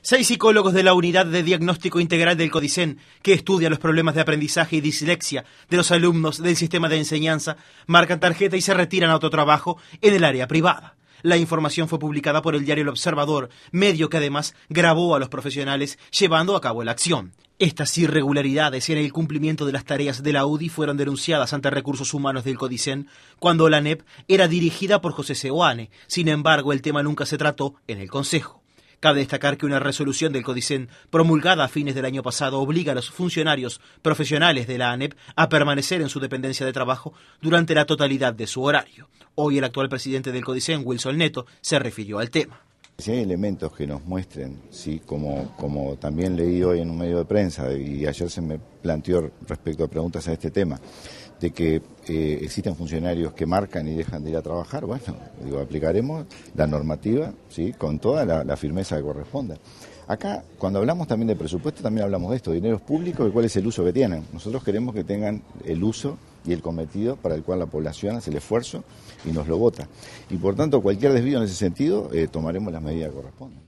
Seis psicólogos de la Unidad de Diagnóstico Integral del Codicen, que estudia los problemas de aprendizaje y dislexia de los alumnos del sistema de enseñanza, marcan tarjeta y se retiran a otro trabajo en el área privada. La información fue publicada por el diario El Observador, medio que además grabó a los profesionales llevando a cabo la acción. Estas irregularidades en el cumplimiento de las tareas de la UDI fueron denunciadas ante recursos humanos del Codicen cuando la NEP era dirigida por José Seoane. Sin embargo, el tema nunca se trató en el Consejo. Cabe destacar que una resolución del Codicen promulgada a fines del año pasado obliga a los funcionarios profesionales de la ANEP a permanecer en su dependencia de trabajo durante la totalidad de su horario. Hoy el actual presidente del Codicen, Wilson Neto, se refirió al tema. Si hay elementos que nos muestren, sí, como, como también leí hoy en un medio de prensa y ayer se me planteó respecto a preguntas a este tema, de que eh, existen funcionarios que marcan y dejan de ir a trabajar, bueno, digo, aplicaremos la normativa ¿sí? con toda la, firmeza que corresponda. Acá, cuando hablamos también de presupuesto, también hablamos de esto, dineros públicos y cuál es el uso que tienen. Nosotros queremos que tengan el uso y el cometido para el cual la población hace el esfuerzo y nos lo vota. Y por tanto, cualquier desvío en ese sentido, eh, tomaremos las medidas correspondientes.